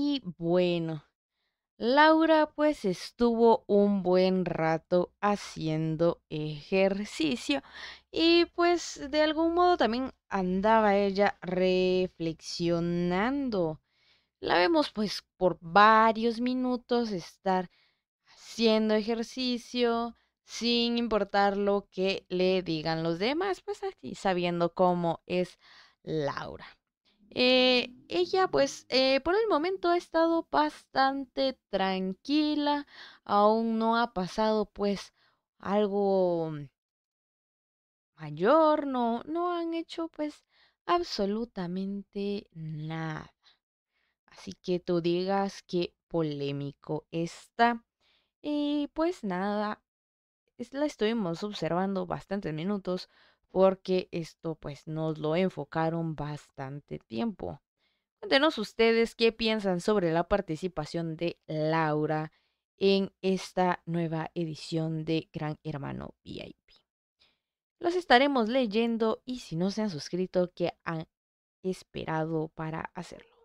Y bueno, Laura pues estuvo un buen rato haciendo ejercicio y pues de algún modo también andaba ella reflexionando. La vemos pues por varios minutos estar haciendo ejercicio sin importar lo que le digan los demás, pues así sabiendo cómo es Laura. Eh, ella pues eh, por el momento ha estado bastante tranquila, aún no ha pasado pues algo mayor, no, no han hecho pues absolutamente nada. Así que tú digas que polémico está. Y pues nada, la estuvimos observando bastantes minutos porque esto pues nos lo enfocaron bastante tiempo. Cuéntenos ustedes qué piensan sobre la participación de Laura en esta nueva edición de Gran Hermano VIP. Los estaremos leyendo y si no se han suscrito, ¿qué han esperado para hacerlo?